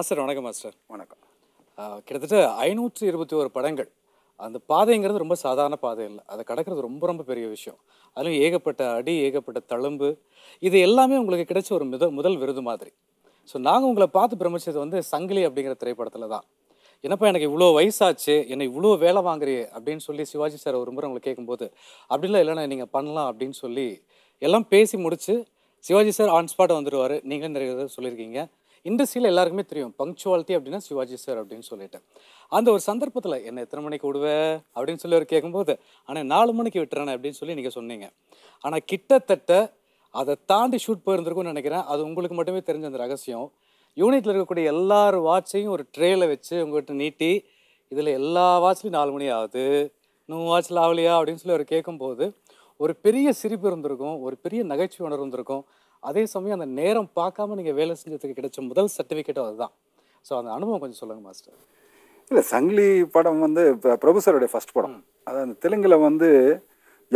master வணக்கம் master வணக்கம் கிட்டத்தட்ட ஐநூற்றி இருபத்தி ஒரு படங்கள் அந்த பாதைங்கிறது ரொம்ப சாதாரண பாதை இல்லை அதை கடக்கிறது ரொம்ப ரொம்ப பெரிய விஷயம் அதுலேயும் ஏகப்பட்ட அடி ஏகப்பட்ட தழும்பு இது எல்லாமே உங்களுக்கு கிடைச்ச ஒரு மித முதல் விருது மாதிரி ஸோ நாங்கள் உங்களை பார்த்து பிரமிச்சது வந்து சங்கிலி அப்படிங்கிற திரைப்படத்தில் தான் என்னப்பா எனக்கு இவ்வளோ வயசாச்சு என்னை இவ்வளோ வேலை வாங்குறியே அப்படின்னு சொல்லி சிவாஜி சார் ஒரு முறை உங்களை கேட்கும்போது அப்படிலாம் இல்லைனா நீங்கள் பண்ணலாம் அப்படின்னு சொல்லி எல்லாம் பேசி முடித்து சிவாஜி சார் ஆன்ஸ்பாட்டை வந்துடுவார் நீங்களும் நிறைய சொல்லியிருக்கீங்க இண்டஸ்ட்ரியில் எல்லாருக்குமே தெரியும் பங்க்சுவாலிட்டி அப்படின்னா சிவாஜி சார் அப்படின்னு சொல்லிட்டு அந்த ஒரு சந்தர்ப்பத்தில் என்ன எத்தனை மணிக்கு விடுவேன் அப்படின்னு சொல்லி அவர் கேட்கும்போது ஆனால் நாலு மணிக்கு விட்டுறேன் அப்படின்னு சொல்லி நீங்கள் சொன்னீங்க ஆனால் கிட்டத்தட்ட அதை தாண்டி ஷூட் போயிருந்திருக்கும்னு நினைக்கிறேன் அது உங்களுக்கு மட்டுமே தெரிஞ்ச அந்த ரகசியம் யூனிட்டில் இருக்கக்கூடிய எல்லார் வாட்சையும் ஒரு ட்ரேயில் வச்சு உங்கள்கிட்ட நீட்டி இதில் எல்லா வாட்ச்லையும் நாலு மணி ஆகுது நூ வாட்சில் ஆகலையா அப்படின்னு சொல்லி அவர் கேட்கும்போது ஒரு பெரிய சிரிப்பு இருந்திருக்கும் ஒரு பெரிய நகைச்சுவை உணர்வு இருந்திருக்கும் அதே சமயம் அந்த நேரம் பார்க்காம நீங்கள் வேலை செஞ்சதுக்கு கிடைச்ச முதல் சர்டிஃபிகேட்டும் அதுதான் ஸோ அந்த அனுபவம் கொஞ்சம் சொல்லுங்கள் மாஸ்டர் இல்லை சங்கிலி படம் வந்து ப்ரொஃபஸருடைய ஃபஸ்ட் படம் அதாவது அந்த தெலுங்கில் வந்து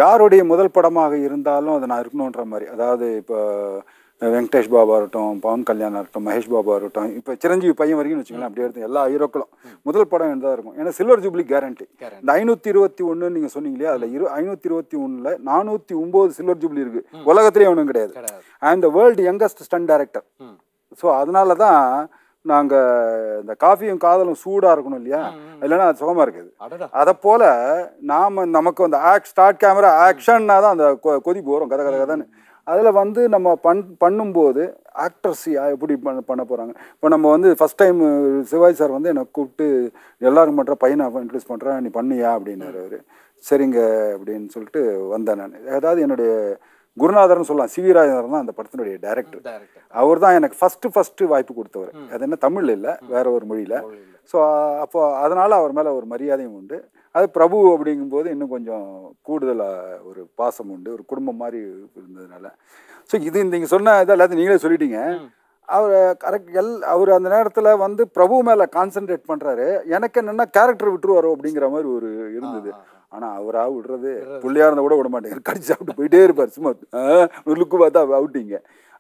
யாருடைய முதல் படமாக இருந்தாலும் அதை நான் இருக்கணுன்ற மாதிரி அதாவது இப்போ வெங்கடேஷ் பாபா இருக்கட்டும் பவன் கல்யாணம் இருக்கட்டும் மகேஷ் பாபா இருக்கட்டும் இப்போ சிரஞ்சீவி பையன் வரைக்கும் வச்சுக்கலாம் அப்படியே எடுத்து எல்லா ஹீரோக்களும் முதல் படம் தான் இருக்கும் ஏன்னா சில்வர் ஜூப்ளி கேரண்டி இந்த ஐநூற்றி இருபத்தி ஒன்று நீங்கள் சொன்னீங்க இல்லையா அதில் இரு ஐநூற்றி இருபத்தி ஒன்றில் நானூற்றி ஒம்பது சில்வர் ஜூப்ளி இருக்குது உலகத்திலே ஒன்றும் கிடையாது and the world youngest stunt director so அதனால தான் நாங்கள் இந்த காஃபியும் காதலும் சூடாக இருக்கணும் இல்லையா இல்லைன்னா அது சுகமாக இருக்குது அதை போல் நாம் நமக்கு அந்த ஆக் ஸ்டார்ட் கேமரா ஆக்ஷன்னா தான் அந்த கொதி வரும் கதை கதை கதைன்னு அதில் வந்து நம்ம பண் பண்ணும்போது ஆக்டர்ஸ் எப்படி பண்ண பண்ண போகிறாங்க இப்போ நம்ம வந்து ஃபஸ்ட் டைம் சிவாஜி சார் வந்து என்னை கூப்பிட்டு எல்லோரும் பண்ணுற பையனை இன்ட்ரடியூஸ் பண்ணுறேன் நீ பண்ணியா அப்படின்னாரு அவர் சரிங்க அப்படின்னு சொல்லிட்டு வந்தேன் நான் ஏதாவது என்னுடைய குருநாதர்னு சொல்லலாம் சிவிராஜர் தான் அந்த படத்தினுடைய டைரக்டர் அவர் தான் எனக்கு ஃபஸ்ட்டு ஃபஸ்ட்டு வாய்ப்பு கொடுத்தவர் அது என்ன தமிழ் இல்லை வேற ஒரு மொழியில் ஸோ அப்போ அதனால் அவர் மேலே ஒரு மரியாதையும் உண்டு அது பிரபு அப்படிங்கும்போது இன்னும் கொஞ்சம் கூடுதலாக ஒரு பாசம் உண்டு ஒரு குடும்பம் மாதிரி இருந்ததுனால ஸோ இது நீங்கள் சொன்ன இது எல்லாத்தையும் நீங்களே சொல்லிட்டீங்க அவர் கரெக்ட் எல் அவர் அந்த நேரத்தில் வந்து பிரபு மேலே கான்சென்ட்ரேட் பண்ணுறாரு எனக்கு என்னென்னா கேரக்டர் விட்டுருவாரோ அப்படிங்கிற மாதிரி ஒரு இருந்தது ஆனால் அவராக விடுறது பிள்ளையாக இருந்தால் கூட விட மாட்டேங்க கடிச்சு சாப்பிட்டு போயிட்டே இருப்பார் சும்மா லுக்கு பார்த்தா அவுட்டிங்க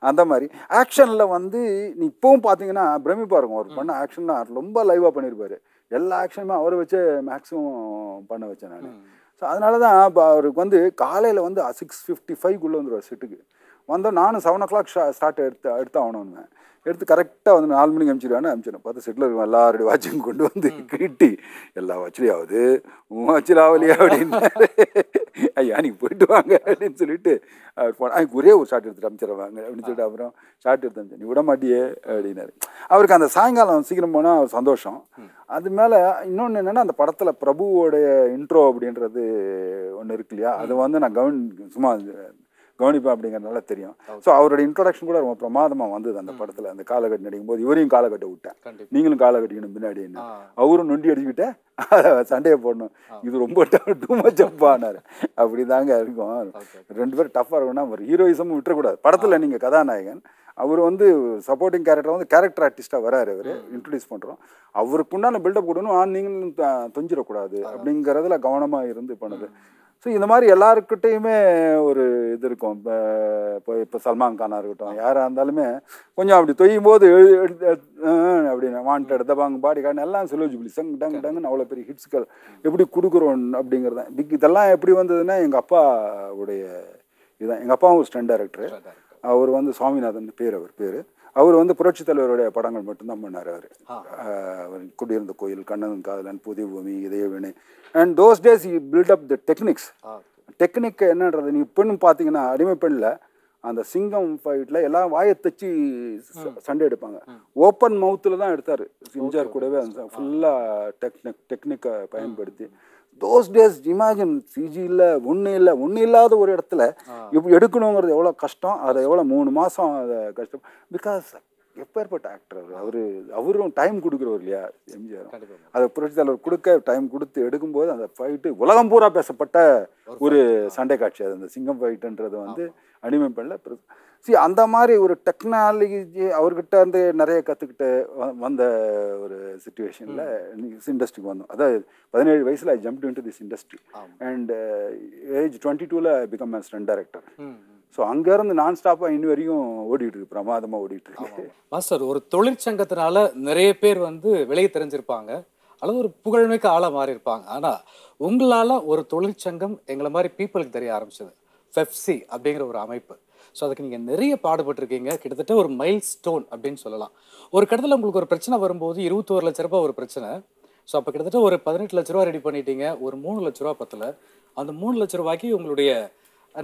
அந்த மாதிரி ஆக்ஷனில் வந்து நீ இப்போவும் பார்த்தீங்கன்னா பிரமிப்பா இருக்கும் அவர் பண்ண ஆக்ஷன்லாம் ரொம்ப லைவாக பண்ணியிருப்பார் எல்லா ஆக்ஷனுமே அவரை வச்சு மேக்ஸிமம் பண்ண வச்சேன் நான் ஸோ அதனால தான் இப்போ அவருக்கு வந்து காலையில் வந்து சிக்ஸ் ஃபிஃப்டி ஃபைவ்க்குள்ளே வந்துடுவார் செட்டுக்கு வந்தோம் நானும் செவன் ஓ கிளாக் ஷா ஸ்டார்ட் எடுத்து எடுத்து ஆகணும்னு எடுத்து கரெக்டாக வந்து நாலு மணிக்கு அனுப்பிச்சிடுவேன் அனுப்பிச்சிடும் பார்த்து செட்டில் எல்லாருடைய வாட்சையும் கொண்டு வந்து கிட்டி எல்லா ஆகுது உன் வாட்சில் ஆகலையா அப்படின்னு ஐயா நீங்கள் போயிட்டு வாங்க அப்படின்னு சொல்லிட்டு அவர் போன எனக்கு ஒரே ஒரு ஷார்ட் எடுத்துட்டு அனுப்பிச்சிடுவாங்க அப்படின்னு சொல்லிட்டு அப்புறம் ஷார்ட் எடுத்து அனுப்பிச்சு நீ விட மாட்டியே அப்படின்னாரு அவருக்கு அந்த சாயங்காலம் சீக்கிரம் போனால் அவர் சந்தோஷம் அது மேலே இன்னொன்று என்னென்னா அந்த படத்தில் பிரபுவோடைய இன்ட்ரோ அப்படின்றது ஒன்று இருக்கு இல்லையா அது வந்து நான் கவன் சும்மா கவனிப்பேன் அப்படிங்கிறதுனால தெரியும் ஸோ அவரோட இன்ட்ரொடக்ஷன் கூட ரொம்ப பிரமாதமாக வந்தது அந்த படத்தில் அந்த காலகட்டு நடிக்கும் போது இவரையும் காலகட்டை விட்டேன் நீங்களும் காலகட்டிக்கணும் பின்னாடி என்ன அவரும் நொண்டி அடிச்சுக்கிட்டே சண்டையை போடணும் இது ரொம்ப டூ மச் அப்பானார் அப்படி தாங்க இருக்கும் ரெண்டு பேரும் டஃப்பாக இருக்கும்னா ஒரு ஹீரோயிசமும் விட்டுறக்கூடாது படத்தில் நீங்கள் கதாநாயகன் அவர் வந்து சப்போர்ட்டிங் கேரக்டர் வந்து கேரக்டர் ஆர்டிஸ்ட்டாக வராரு அவர் இன்ட்ரடியூஸ் பண்ணுறோம் அவருக்கு உண்டான பில்டப் கொடுக்கணும் ஆ நீங்களும் தொஞ்சிடக்கூடாது அப்படிங்கிறதுல கவனமாக இருந்து பண்ணுது ஸோ இந்த மாதிரி எல்லாருக்கிட்டையுமே ஒரு இது இருக்கும் இப்போ இப்போ இப்போ சல்மான் கானாக இருக்கட்டும் யாராக இருந்தாலுமே கொஞ்சம் அப்படி தொய்யும் போது அப்படின்னு வாண்ட் எடுத்த பாங்க பாடி கார்டு எல்லாம் சிலோ ஜூப்ளி சங் டங் டங்குன்னு அவ்வளோ பெரிய ஹிட்ஸ்கள் எப்படி கொடுக்குறோம் அப்படிங்கிறத இதெல்லாம் எப்படி வந்ததுன்னா எங்கள் அப்பா உடைய இதுதான் எங்கள் அப்பாவும் ஒரு ஸ்டன்ட் டேரக்டர் அவர் வந்து சுவாமிநாதன் பேர் அவர் பேர் அவர் வந்து புரட்சி தலைவருடைய படங்கள் மட்டும்தான் பண்ணார் அவர் அவர் குடியிருந்த கோயில் Kannan Kadhalan Pudhiya Bhoomi Idhayaveni and those days I build up the techniques technique என்னன்றது நீ பெண்ணு பார்த்தீங்கன்னா அடிமை பெண்ணில் அந்த சிங்கம் ஃபைட்டில் எல்லாம் வாயை தச்சு சண்டை எடுப்பாங்க ஓப்பன் மவுத்தில் தான் எடுத்தார் சிம்ஜார் கூடவே ஃபுல்லாக டெக்னிக் டெக்னிக்கை பயன்படுத்தி தோஸ் டேஸ் இமேஜின் சிஜி இல்லை ஒன்று இல்லை ஒன்று இல்லாத ஒரு இடத்துல எடுக்கணுங்கிறது எவ்வளோ கஷ்டம் அது எவ்வளோ மூணு மாதம் அதை கஷ்டம் பிகாஸ் எப்பேற்பட்ட ஆக்டர் அவர் அவர் அவரும் டைம் கொடுக்குறவர் இல்லையா எம்ஜிஆர் அதை புரட்சி தலைவர் கொடுக்க டைம் கொடுத்து எடுக்கும்போது அந்த ஃபைட்டு உலகம் பூரா பேசப்பட்ட ஒரு சண்டை காட்சி அது அந்த சிங்கம் ஃபைட்டுன்றது வந்து அனிமை பண்ணல சி அந்த மாதிரி ஒரு டெக்னாலஜி அவர்கிட்ட இருந்து நிறைய கற்றுக்கிட்டு வந்த ஒரு சுச்சுவேஷனில் இண்டஸ்ட்ரிக்கு வந்தோம் அதாவது பதினேழு வயசில் I jump to this industry and age twenty டூவில் become as run director so அங்கேருந்து நான் ஸ்டாப்பாக இன்னி வரைக்கும் ஓடிட்டு இருக்கு பிரமாதமாக ஓடிட்டு இருக்கு மாஸ்டர் ஒரு தொழிற்சங்கத்தினால நிறைய பேர் வந்து விலையை தெரிஞ்சிருப்பாங்க அல்லது ஒரு புகழ்மைக்கு ஆளாக மாறி இருப்பாங்க ஆனால் உங்களால் ஒரு தொழிற்சங்கம் எங்களை மாதிரி பீப்புளுக்கு தெரிய ஆரம்பிச்சது ஃபெப்சி அப்படிங்கிற ஒரு அமைப்பு ஸோ அதுக்கு நீங்கள் நிறைய பாடுபட்டிருக்கீங்க கிட்டத்தட்ட ஒரு மைல் ஸ்டோன் அப்படின்னு சொல்லலாம் ஒரு கடத்தில் உங்களுக்கு ஒரு பிரச்சனை வரும்போது இருபத்தோரு லட்ச ரூபா ஒரு பிரச்சனை ஸோ அப்போ கிட்டத்தட்ட ஒரு பதினெட்டு லட்ச ரூபா ரெடி பண்ணிட்டீங்க ஒரு மூணு லட்ச ரூபா பத்தில் அந்த மூணு லட்ச ரூபாய்க்கு உங்களுடைய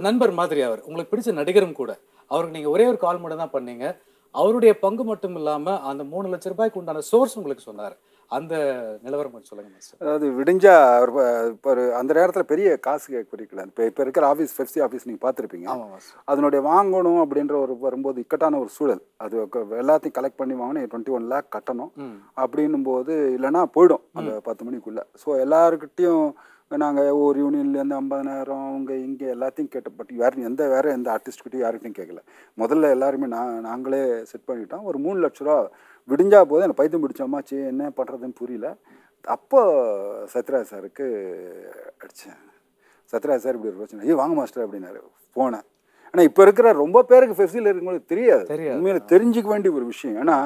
நண்பர் மாதிரி அவர் உங்களுக்கு பிடிச்ச நடிகரும் கூட அவருக்கு நீங்கள் ஒரே ஒரு கால் மட்டும் தான் பண்ணீங்க அவருடைய பங்கு மட்டும் இல்லாமல் அந்த மூணு லட்ச ரூபாய்க்கு உண்டான சோர்ஸ் உங்களுக்கு சொன்னார் அந்த நிலவரம் கொஞ்சம் சொல்லுங்க அது அதாவது விடிஞ்சா இப்போ அந்த நேரத்தில் பெரிய காசு குறிக்கல இப்போ இப்போ இருக்கிற ஆஃபீஸ் பெப்சி ஆஃபீஸ் நீங்கள் பார்த்துருப்பீங்க அதனுடைய வாங்கணும் அப்படின்ற ஒரு வரும்போது இக்கட்டான ஒரு சூழல் அது எல்லாத்தையும் கலெக்ட் பண்ணி வாங்கணும் டுவெண்ட்டி ஒன் லேக் கட்டணும் அப்படின்னும் போது இல்லைன்னா போயிடும் அந்த பத்து மணிக்குள்ளே ஸோ எல்லாருக்கிட்டையும் நாங்கள் ஒரு யூனியன்லேருந்து ஐம்பதனாயிரம் அவங்க இங்கே எல்லாத்தையும் கேட்ட பட் வேறு எந்த வேறு எந்த ஆர்டிஸ்ட்கிட்டையும் யாருக்கிட்டையும் கேட்கல முதல்ல எல்லாருமே நான் நாங்களே செட் பண்ணிட்டோம் ஒரு மூணு லட்ச ரூபா விடிஞ்சா போதும் எனக்கு பைத்தியம் பிடிச்சோம்மா சே என்ன பண்ணுறதுன்னு புரியல அப்போ சத்யராஜ் சாருக்கு அடித்தேன் சத்யராஜ் சார் இப்படி ஒரு பிரச்சனை ஐயோ வாங்க மாஸ்டர் அப்படின்னாரு போனேன் ஆனால் இப்போ இருக்கிற ரொம்ப பேருக்கு ஃபெசிலில் இருக்கும்போது தெரியாது உண்மையில தெரிஞ்சுக்க வேண்டிய ஒரு விஷயம் ஏன்னா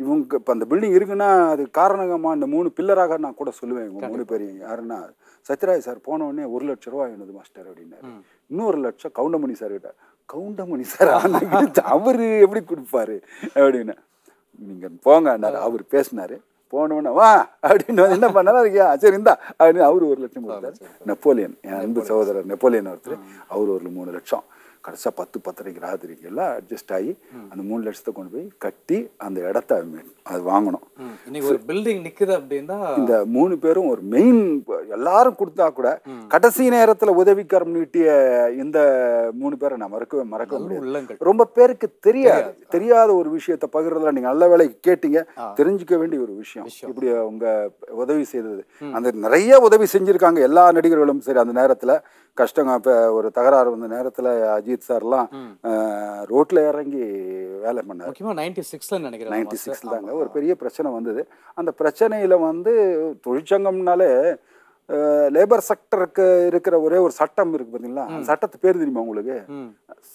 இவங்க இப்போ அந்த பில்டிங் இருக்குன்னா அது காரணகமா இந்த மூணு பில்லராக நான் கூட சொல்லுவேன் இவங்க மூணு பேர் யாருன்னா சத்யராஜ் சார் உடனே ஒரு லட்ச ரூபா என்னது மாஸ்டர் அப்படின்னாரு இன்னொரு லட்சம் கவுண்டமணி சார் கிட்ட கவுண்டமணி சார் அவரு எப்படி கொடுப்பாரு அப்படின்னு நீங்கள் போங்க அவர் பேசினார் போனோன்னு வா அப்படின்னு என்ன பண்ணாலும் அதுக்கு சரி இருந்தா அப்படின்னு அவர் ஒரு லட்சம் கொடுத்தாரு நெப்போலியன் என் அன்பு சகோதரர் நெப்போலியன் ஒருத்தர் அவர் ஒரு மூணு லட்சம் கடைசியாக பத்து பத்தரைக்கு ராத்திரிக்கு எல்லாம் அட்ஜஸ்ட் ஆகி அந்த மூணு லட்சத்தை கொண்டு போய் கட்டி அந்த இடத்த அது வாங்கணும் ஒரு பில்டிங் நிக்குது அப்படின்னா இந்த மூணு பேரும் ஒரு மெயின் எல்லாரும் கொடுத்தா கூட கடைசி உதவி உதவிக்காரம் நீட்டிய இந்த மூணு பேரை நான் மறக்கவே மறக்க முடியாது ரொம்ப பேருக்கு தெரியாது தெரியாத ஒரு விஷயத்த பகிர்றதுல நீங்க நல்ல வேலைக்கு கேட்டீங்க தெரிஞ்சுக்க வேண்டிய ஒரு விஷயம் இப்படி அவங்க உதவி செய்தது அந்த நிறைய உதவி செஞ்சிருக்காங்க எல்லா நடிகர்களும் சரி அந்த நேரத்துல கஷ்டங்க இப்போ ஒரு தகராறு வந்த நேரத்துல அஜித் சார் எல்லாம் ரோட்ல இறங்கி வேலை பண்ணார் நைன்டி நினைக்கிறேன் நைன்டி சிக்ஸ் தாங்க ஒரு பெரிய பிரச்சனை வந்தது அந்த பிரச்சனையில வந்து தொழிற்சங்கம்னாலே லேபர் செக்டருக்கு இருக்கிற ஒரே ஒரு சட்டம் இருக்கு பார்த்தீங்களா சட்டத்து பேர் தெரியுமா உங்களுக்கு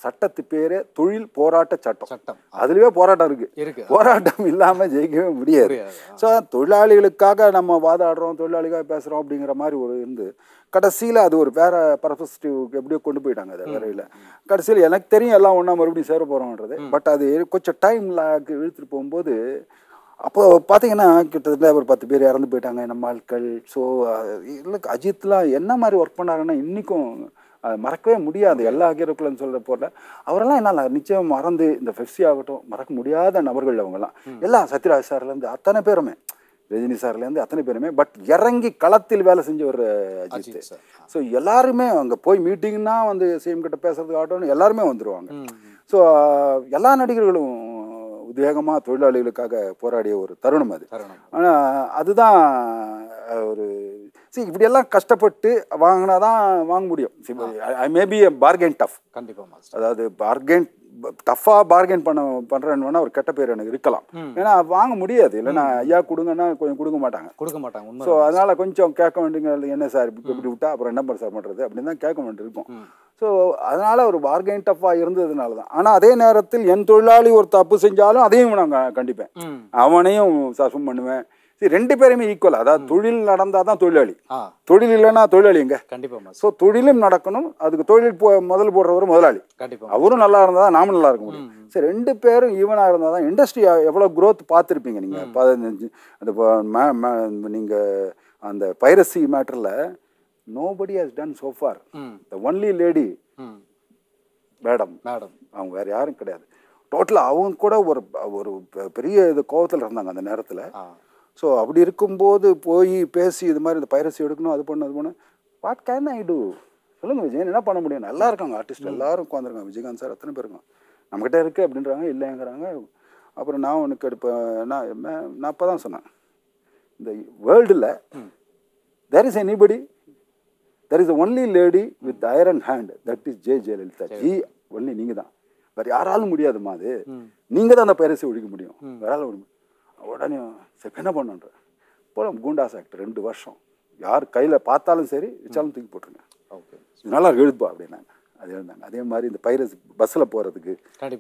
சட்டத்து பேரே தொழில் போராட்ட சட்டம் சட்டம் அதுலயே போராட்டம் இருக்கு போராட்டம் இல்லாம ஜெயிக்கவே முடியாது ஸோ தொழிலாளிகளுக்காக நம்ம வாதாடுறோம் தொழிலாளிக்காக பேசுறோம் அப்படிங்கிற மாதிரி ஒரு இருந்து கடைசியில அது ஒரு வேற பர்பஸ்டிவ்க்கு எப்படியோ கொண்டு போயிட்டாங்க அது வரையில கடைசியில் எனக்கு தெரியும் எல்லாம் ஒன்றா மறுபடியும் சேர போறோம்ன்றது பட் அது கொஞ்சம் டைம் இழுத்துட்டு போகும்போது அப்போது பார்த்தீங்கன்னா கிட்டத்தட்ட ஒரு பத்து பேர் இறந்து போயிட்டாங்க நம்ம ஆட்கள் ஸோ இல்லை அஜித்லாம் என்ன மாதிரி ஒர்க் பண்ணாருன்னா இன்றைக்கும் மறக்கவே முடியாது எல்லா ஹீரோக்களும் சொல்கிற போல அவரெல்லாம் என்னால் நிச்சயம் மறந்து இந்த ஃபெஃப்சி ஆகட்டும் மறக்க முடியாத நபர்கள் அவங்கெல்லாம் எல்லாம் சத்யராஜ் சார்லேருந்து அத்தனை பேருமே ரஜினி சார்லேருந்து அத்தனை பேருமே பட் இறங்கி களத்தில் வேலை செஞ்ச ஒரு அஜித் ஸோ எல்லாருமே அங்கே போய் மீட்டிங்னா வந்து சிஎம் கிட்ட பேசுறதுக்காகட்டும் எல்லாருமே வந்துடுவாங்க ஸோ எல்லா நடிகர்களும் உத்வேகமாக தொழிலாளிகளுக்காக போராடிய ஒரு தருணம் அது ஆனால் அதுதான் ஒரு சரி இப்படியெல்லாம் கஷ்டப்பட்டு வாங்கினா தான் வாங்க முடியும் ஐ மேபி பார்கென் டஃப் கண்டிப்பாக அதாவது பார்கென் டஃபாக பார்கெயின் பண்ண பண்ணுறேன்னு வேணால் ஒரு கெட்ட பேர் எனக்கு இருக்கலாம் ஏன்னா வாங்க முடியாது இல்லைன்னா ஐயா கொடுங்கன்னா கொஞ்சம் கொடுக்க மாட்டாங்க கொடுக்க மாட்டாங்க ஸோ அதனால் கொஞ்சம் கேட்க வேண்டியது என்ன சார் இப்படி விட்டா அப்புறம் என்ன பண்ண சார் பண்ணுறது அப்படின்னு தான் கேட்க வேண்டியிருக்கும் ஸோ அதனால் ஒரு பார்கெயின் டஃபாக இருந்ததுனால தான் ஆனால் அதே நேரத்தில் என் தொழிலாளி ஒரு தப்பு செஞ்சாலும் அதையும் நான் கண்டிப்பேன் அவனையும் சசும் பண்ணுவேன் சரி ரெண்டு பேருமே ஈக்குவல் அதாவது தொழில் நடந்தால் தான் தொழிலாளி தொழில் இல்லைன்னா தொழிலாளிங்க கண்டிப்பாக ஸோ தொழிலும் நடக்கணும் அதுக்கு தொழில் போ முதல் போடுறவரும் முதலாளி கண்டிப்பாக அவரும் நல்லா இருந்தால் தான் நாமும் நல்லா இருக்க முடியும் சரி ரெண்டு பேரும் ஈவனாக இருந்தால் தான் இண்டஸ்ட்ரி எவ்வளோ க்ரோத் பார்த்துருப்பீங்க நீங்கள் பதினஞ்சு அந்த நீங்கள் அந்த பைரசி மேட்டரில் nobody has done so far the only lady madam madam அவங்க வேறு யாரும் கிடையாது டோட்டலாக அவங்க கூட ஒரு ஒரு பெரிய இது கோபத்தில் இருந்தாங்க அந்த நேரத்தில் ஸோ அப்படி இருக்கும்போது போய் பேசி இது மாதிரி இந்த பைரசி எடுக்கணும் அது பண்ணு அது பண்ணு வாட் கேன் ஐ டூ சொல்லுங்க விஜயன் என்ன பண்ண முடியும் நல்லா இருக்காங்க ஆர்டிஸ்ட் எல்லாரும் உட்காந்துருக்காங்க விஜயகாந்த் சார் அத்தனை பேருங்க நம்மகிட்ட இருக்குது அப்படின்றாங்க இல்லைங்கிறாங்க அப்புறம் நான் உனக்கு எடுப்பேன் நான் நான் அப்போ தான் சொன்னேன் இந்த வேர்ல்டில் there is anybody there is only lady with iron hand that is J Jayalalithaa ji only நீங்கள் தான் வேறு யாராலும் முடியாதுமா அது நீங்கள் தான் அந்த பேரரசை ஒழிக்க முடியும் வேறாலும் ஒழிக்க முடியும் உடனே சரி என்ன பண்ணுன்ற போல குண்டாஸ் ஆக்ட் ரெண்டு வருஷம் யார் கையில் பார்த்தாலும் சரி வச்சாலும் தூக்கி போட்டுருங்க ஓகே நல்லா எழுதுப்பா அப்படின்னாங்க அது எழுந்தாங்க அதே மாதிரி இந்த பைரஸ் பஸ்ஸில் போகிறதுக்கு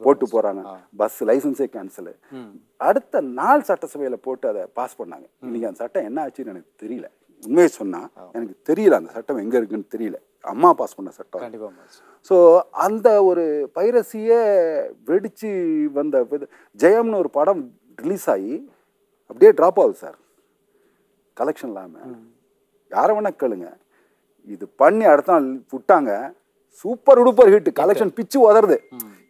போட்டு போகிறாங்க பஸ் லைசன்ஸே கேன்சலு அடுத்த நாள் சட்டசபையில் போட்டு அதை பாஸ் பண்ணாங்க இன்றைக்கி அந்த சட்டம் என்ன ஆச்சுன்னு எனக்கு தெரியல உண்மையை சொன்னால் எனக்கு தெரியல அந்த சட்டம் எங்கே இருக்குன்னு தெரியல அம்மா பாஸ் பண்ண சட்டம் ஸோ அந்த ஒரு பைரசியே வெடிச்சு வந்த ஜெயம்னு ஒரு படம் ரிலீஸ் ஆகி அப்படியே ட்ராப் ஆகுது சார் கலெக்ஷன் இல்லாமல் யாரை வேணால் கேளுங்க இது பண்ணி அடுத்த நாள் விட்டாங்க சூப்பர் உடுப்பர் ஹிட் கலெக்ஷன் பிச்சு உதறது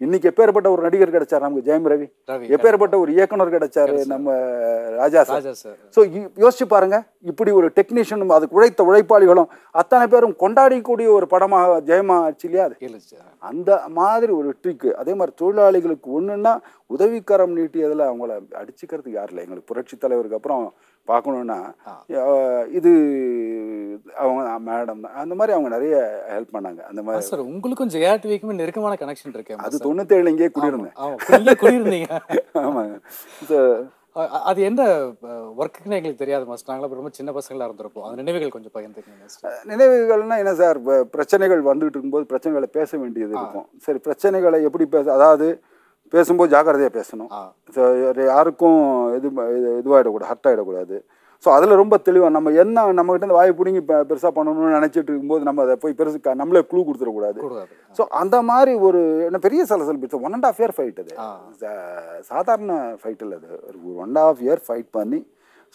இன்னைக்கு எப்பேற்பட்ட ஒரு நடிகர் கிடைச்சார் நமக்கு ஜெயம் ரவி எப்பேற்பட்ட ஒரு இயக்குனர் கிடைச்சாரு நம்ம ராஜா சார் ஸோ யோசிச்சு பாருங்க இப்படி ஒரு டெக்னீஷியனும் அதுக்கு உழைத்த உழைப்பாளிகளும் அத்தனை பேரும் கொண்டாடக்கூடிய ஒரு படமாக ஜெயமா ஆச்சு இல்லையா அது அந்த மாதிரி ஒரு ட்ரிக்கு அதே மாதிரி தொழிலாளிகளுக்கு ஒன்றுன்னா உதவிக்கரம் நீட்டியதில் அவங்கள அடிச்சுக்கிறதுக்கு யார் இல்லை எங்களுக்கு புரட்சி தலைவருக்கு அப்புறம் பார்க்கணுன்னா இது அவங்க மேடம் தான் அந்த மாதிரி அவங்க நிறைய ஹெல்ப் பண்ணாங்க அந்த மாதிரி சார் உங்களுக்கும் ஜெயா டிவிக்குமே நெருக்கமான கனெக்ஷன் இருக்கு அது தொண்ணூத்தேழு இங்கே குடியிருந்தேன் குடியிருந்தீங்க ஆமாங்க ஸோ அது எந்த ஒர்க்குன்னு எங்களுக்கு தெரியாது மாஸ்டர் நாங்களாம் ரொம்ப சின்ன பசங்களாக இருந்திருப்போம் அந்த நினைவுகள் கொஞ்சம் பகிர்ந்துக்கீங்க நினைவுகள்னா என்ன சார் பிரச்சனைகள் வந்துகிட்டு இருக்கும்போது பிரச்சனைகளை பேச வேண்டியது இருக்கும் சரி பிரச்சனைகளை எப்படி பேச அதாவது பேசும்போது ஜாக்கிரதையாக பேசணும் யாருக்கும் இது இதுவாகிடக்கூடாது ஹர்ட் ஆகிடக்கூடாது ஸோ அதில் ரொம்ப தெளிவாக நம்ம என்ன நம்மகிட்ட வாயை வாய் பிடிங்கி பெருசாக பண்ணணும்னு நினச்சிட்டு இருக்கும்போது நம்ம அதை போய் பெருசு நம்மளே க்ளூ கொடுத்துடக்கூடாது ஸோ அந்த மாதிரி ஒரு என்ன பெரிய சலசல் பிடிச்ச one and half year fight அது சாதாரண ஃபைட் இல்லை அது ஒரு ஒன் ஆஃப் இயர் ஃபைட் பண்ணி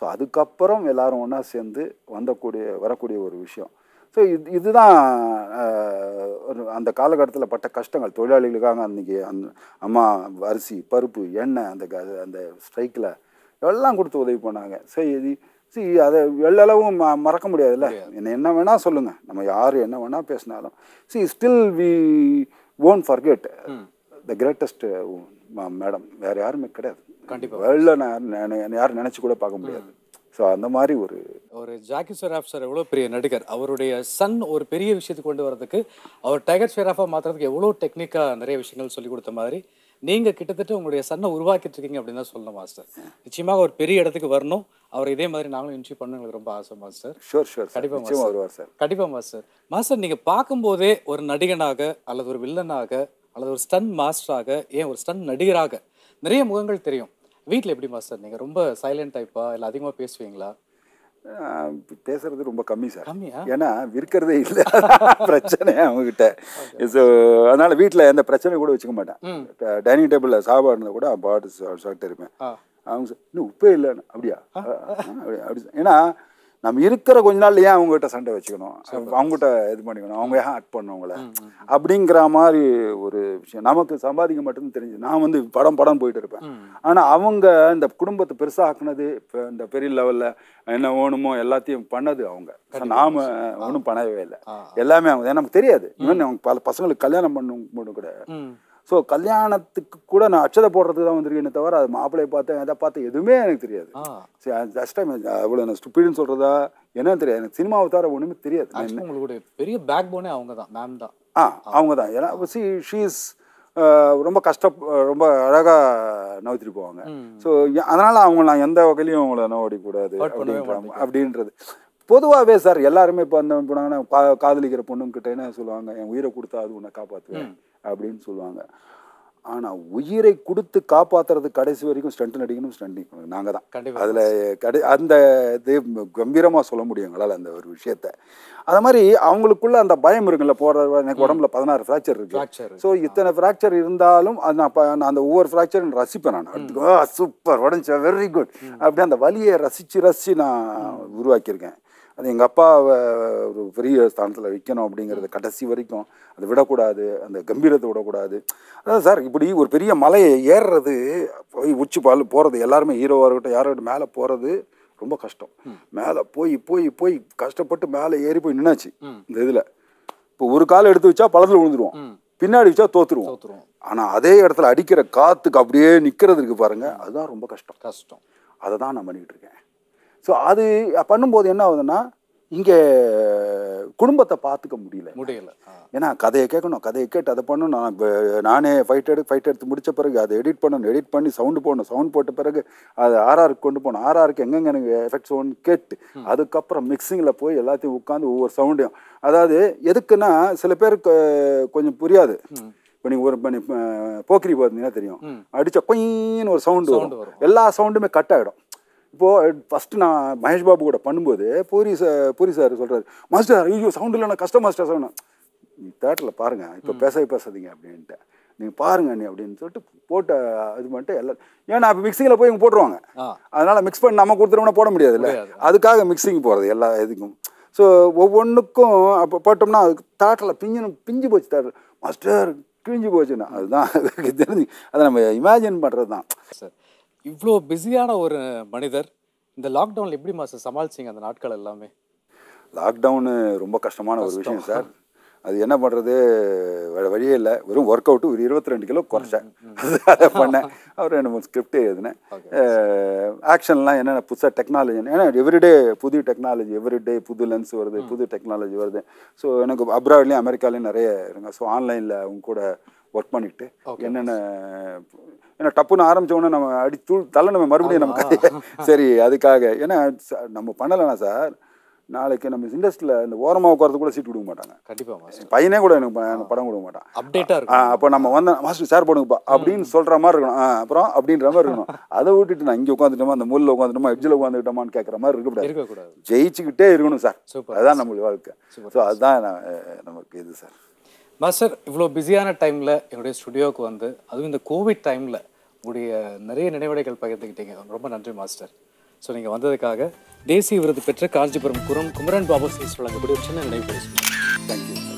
ஸோ அதுக்கப்புறம் எல்லாரும் ஒன்றா சேர்ந்து வந்தக்கூடிய வரக்கூடிய ஒரு விஷயம் ஸோ இது இதுதான் ஒரு அந்த காலகட்டத்தில் பட்ட கஷ்டங்கள் தொழிலாளிகளுக்காக அன்றைக்கி அந் அம்மா அரிசி பருப்பு எண்ணெய் அந்த க அந்த ஸ்ட்ரைக்கில் எல்லாம் கொடுத்து உதவி பண்ணாங்க சரி இது சி அதை எல்லளவும் ம மறக்க முடியாதுல்ல என்ன என்ன வேணால் சொல்லுங்கள் நம்ம யார் என்ன வேணால் பேசினாலும் she still we won't forget the greatest madam வேறு யாருமே கிடையாது கண்டிப்பாக வெளில நான் யாரும் நினச்சி கூட பார்க்க முடியாது ஸோ அந்த மாதிரி ஒரு ஒரு ஜாக்கி ஷெராஃப் சார் எவ்வளோ பெரிய நடிகர் அவருடைய சன் ஒரு பெரிய விஷயத்துக்கு கொண்டு வரதுக்கு அவர் டைகர் ஷெராஃபாக மாற்றுறதுக்கு எவ்வளோ டெக்னிக்காக நிறைய விஷயங்கள் சொல்லி கொடுத்த மாதிரி நீங்கள் கிட்டத்தட்ட உங்களுடைய சன்னை உருவாக்கிட்டு இருக்கீங்க அப்படின்னு தான் சொல்லணும் மாஸ்டர் நிச்சயமாக ஒரு பெரிய இடத்துக்கு வரணும் அவர் இதே மாதிரி நாங்களும் இன்ட்ரிவ் பண்ணுங்களுக்கு ரொம்ப ஆசை மாஸ்டர் ஷோர் ஷோர் கண்டிப்பாக வருவார் சார் கண்டிப்பாக மாஸ்டர் மாஸ்டர் நீங்கள் பார்க்கும்போதே ஒரு நடிகனாக அல்லது ஒரு வில்லனாக அல்லது ஒரு ஸ்டன் மாஸ்டராக ஏன் ஒரு ஸ்டன் நடிகராக நிறைய முகங்கள் தெரியும் வீட்டில் எப்படி மாஸ்டர் நீங்கள் ரொம்ப சைலண்ட் டைப்பா இல்லை அதிகமாக பேசுவீங்களா பேசுறது ரொம்ப கம்மி சார் ஏன்னா விற்கிறதே இல்லை பிரச்சனை அவங்ககிட்ட ஸோ அதனால வீட்டில் எந்த பிரச்சனையும் கூட வச்சுக்க மாட்டேன் டைனிங் டேபிளில் சாப்பாடு இருந்தால் கூட பாட்டு சாப்பிட்டு இருப்பேன் அவங்க இன்னும் உப்பே இல்லைன்னு அப்படியா அப்படி ஏன்னா நம்ம இருக்கிற கொஞ்ச நாள் ஏன் அவங்ககிட்ட சண்டை வச்சுக்கணும் அவங்ககிட்ட இது பண்ணிக்கணும் அவங்க ஏன் ஆக்ட் பண்ணவங்கள அப்படிங்கிற மாதிரி ஒரு விஷயம் நமக்கு சம்பாதிக்க மட்டும்னு தெரிஞ்சு நான் வந்து படம் படம் போயிட்டு இருப்பேன் ஆனால் அவங்க இந்த குடும்பத்தை பெருசா ஆக்குனது இந்த பெரிய லெவலில் என்ன வேணுமோ எல்லாத்தையும் பண்ணது அவங்க நாம ஒன்றும் பண்ணவே இல்லை எல்லாமே அவங்க நமக்கு தெரியாது இன்னும் அவங்க பல பசங்களுக்கு கல்யாணம் பண்ணும் கூட ஸோ கல்யாணத்துக்கு கூட நான் அச்சதை போடுறதுக்கு தான் வந்திருக்கேனே தவிர அது மாப்பிள்ளையை பார்த்தேன் எதை பார்த்தேன் எதுவுமே எனக்கு தெரியாது சரி ஜஸ்ட் டைம் அவ்வளோ நான் ஸ்டுப்பிடுன்னு சொல்கிறதா என்னன்னு தெரியாது எனக்கு சினிமாவை தவிர ஒன்றுமே தெரியாது உங்களுடைய பெரிய பேக் போனே அவங்க தான் மேம் தான் ஆ அவங்க தான் ஏன்னா சி ஷீஸ் ரொம்ப கஷ்ட ரொம்ப அழகாக நவுத்திட்டு போவாங்க ஸோ அதனால் அவங்க நான் எந்த வகையிலையும் அவங்கள நோடிக்கூடாது அப்படின்றது பொதுவாகவே சார் எல்லாருமே இப்போ அந்த போனாங்கன்னா காதலிக்கிற பொண்ணுங்கிட்ட என்ன சொல்லுவாங்க என் உயிரை கொடுத்தா அது உன்னை காப்பாற்றுவேன் அப்படின்னு சொல்லுவாங்க ஆனால் உயிரை கொடுத்து காப்பாற்றுறது கடைசி வரைக்கும் ஸ்டண்ட் நடிக்கணும் ஸ்டண்ட் நாங்கள் தான் கண்டிப்பாக அதில் கடை அந்த இது கம்பீரமாக சொல்ல முடியும் எங்களால் அந்த ஒரு விஷயத்த அது மாதிரி அவங்களுக்குள்ள அந்த பயம் இருக்குல்ல போகிற எனக்கு உடம்புல பதினாறு ஃப்ராக்சர் இருக்கு ஸோ இத்தனை ஃப்ராக்சர் இருந்தாலும் அது நான் நான் அந்த ஒவ்வொரு ஃப்ராக்சரும் ரசிப்பேன் நான் சூப்பர் உடஞ்ச வெரி குட் அப்படி அந்த வலியை ரசித்து ரசித்து நான் உருவாக்கியிருக்கேன் அது எங்கள் அப்பாவை ஒரு பெரிய ஸ்தானத்தில் வைக்கணும் அப்படிங்கிறது கடைசி வரைக்கும் அதை விடக்கூடாது அந்த கம்பீரத்தை விடக்கூடாது அதான் சார் இப்படி ஒரு பெரிய மலையை ஏறுறது போய் உச்சி பால் போகிறது எல்லாருமே ஹீரோவாக இருக்கட்டும் யாரோ மேலே போகிறது ரொம்ப கஷ்டம் மேலே போய் போய் போய் கஷ்டப்பட்டு மேலே ஏறி போய் நின்னாச்சு இந்த இதில் இப்போ ஒரு கால் எடுத்து வச்சா பழத்தில் விழுந்துருவோம் பின்னாடி வச்சா தோத்துருவோம் ஆனால் அதே இடத்துல அடிக்கிற காற்றுக்கு அப்படியே நிற்கிறதுக்கு பாருங்கள் அதுதான் ரொம்ப கஷ்டம் கஷ்டம் அதை தான் நான் பண்ணிக்கிட்டு இருக்கேன் ஸோ அது பண்ணும்போது என்ன ஆகுதுன்னா இங்கே குடும்பத்தை பார்த்துக்க முடியல முடியல ஏன்னா கதையை கேட்கணும் கதையை கேட்டு அதை பண்ணணும் நான் நானே ஃபைட் எடுத்து ஃபைட் எடுத்து முடித்த பிறகு அதை எடிட் பண்ணணும் எடிட் பண்ணி சவுண்டு போடணும் சவுண்ட் போட்ட பிறகு அது ஆர்ஆருக்கு கொண்டு போகணும் ஆர்ஆருக்கு எங்கெங்க எனக்கு எஃபெக்ட்ஸ் ஒன்று கேட்டு அதுக்கப்புறம் மிக்சிங்கில் போய் எல்லாத்தையும் உட்காந்து ஒவ்வொரு சவுண்டையும் அதாவது எதுக்குன்னா சில பேருக்கு கொஞ்சம் புரியாது இப்போ நீங்கள் ஒரு போக்கிரி பார்த்தீங்கன்னா தெரியும் அடித்த கொயின்னு ஒரு சவுண்டு வரும் எல்லா சவுண்டுமே கட் ஆகிடும் இப்போது ஃபஸ்ட்டு நான் மகேஷ் பாபு கூட பண்ணும்போது பூரி சார் பூரி சார் சொல்கிறார் மாஸ்டர் ஐயோ சவுண்ட் இல்லைனா கஷ்டம் மாஸ்டர் சவுண்ட் நீ தேட்டரில் பாருங்கள் இப்போ பேசவே பேசாதீங்க அப்படின்ட்டு நீங்கள் பாருங்க நீ அப்படின்னு சொல்லிட்டு போட்ட இது மட்டும் எல்லாம் ஏன்னா அப்போ மிக்சிங்கில் போய் இங்கே போட்டுருவாங்க அதனால் மிக்ஸ் பண்ணி நம்ம கொடுத்துருவோம்னா போட முடியாதுல்ல அதுக்காக மிக்சிங் போகிறது எல்லா இதுக்கும் ஸோ ஒவ்வொன்றுக்கும் அப்போ போட்டோம்னா அது தேட்டரில் பிஞ்சுன்னு பிஞ்சு போச்சு தேட்டர் மாஸ்டர் கிழிஞ்சு போச்சுன்னா அதுதான் அதுக்கு தெரிஞ்சு அதை நம்ம இமேஜின் பண்ணுறது தான் சார் இவ்வளோ பிஸியான ஒரு மனிதர் இந்த லாக்டவுனில் எப்படி மாஸ்டர் சமாளிச்சிங்க அந்த நாட்கள் எல்லாமே லாக்டவுனு ரொம்ப கஷ்டமான ஒரு விஷயம் சார் அது என்ன பண்ணுறது வேறு வழியே இல்லை வெறும் ஒர்க் அவுட்டு ஒரு இருபத்தி ரெண்டு கிலோ குறைச்சேன் அதை பண்ணேன் அவர் ரெண்டு மூணு ஸ்கிரிப்டே எழுதினேன் ஆக்ஷன்லாம் என்னென்ன புதுசாக டெக்னாலஜி ஏன்னா எவ்ரிடே புது டெக்னாலஜி எவ்ரிடே புது லென்ஸ் வருது புது டெக்னாலஜி வருது ஸோ எனக்கு அப்ராட்லேயும் அமெரிக்காலையும் நிறைய இருங்க ஸோ ஆன்லைனில் அவங்க கூட ஒர்க் பண்ணிட்டு என்னென்ன ஏன்னா டப்புன்னு ஆரம்பித்தோன்னே நம்ம அடி தூள் தள்ள நம்ம மறுபடியும் நம்ம சரி அதுக்காக ஏன்னா நம்ம பண்ணலைன்னா சார் நாளைக்கு நம்ம இண்டஸ்ட்ரியில் இந்த ஓரமாக உட்காரத்து கூட சீட் கொடுக்க மாட்டாங்க கண்டிப்பாக பையனே கூட எனக்கு படம் கொடுக்க மாட்டான் அப்டேட்டாக இருக்கும் அப்போ நம்ம வந்த மாஸ்டர் சார் போடுங்கப்பா அப்படின்னு சொல்கிற மாதிரி இருக்கணும் அப்புறம் அப்படின்ற மாதிரி இருக்கணும் அதை விட்டுட்டு நான் இங்கே உட்காந்துட்டோமா அந்த முல்லில் உட்காந்துட்டோமா எட்ஜில் உட்காந்துட்டோமான்னு கேட்குற மாதிரி இருக்கக்கூடாது ஜெயிச்சுக்கிட்டே இருக்கணும் சார் அதுதான் நம்மளுடைய வாழ்க்கை ஸோ அதுதான் நமக்கு இது சார் மாஸ்டர் இவ்வளோ பிஸியான டைமில் என்னுடைய ஸ்டுடியோவுக்கு வந்து அதுவும் இந்த கோவிட் டைமில் உடைய நிறைய நினைவடைகள் பகிர்ந்துக்கிட்டீங்க ரொம்ப நன்றி மாஸ்டர் ஸோ நீங்கள் வந்ததுக்காக தேசிய விருது பெற்ற காஞ்சிபுரம் குரம் குமரன் பாபு சீஸ் வழங்கக்கூடிய ஒரு சின்ன நினைவு பேசுவோம் தேங்க்யூ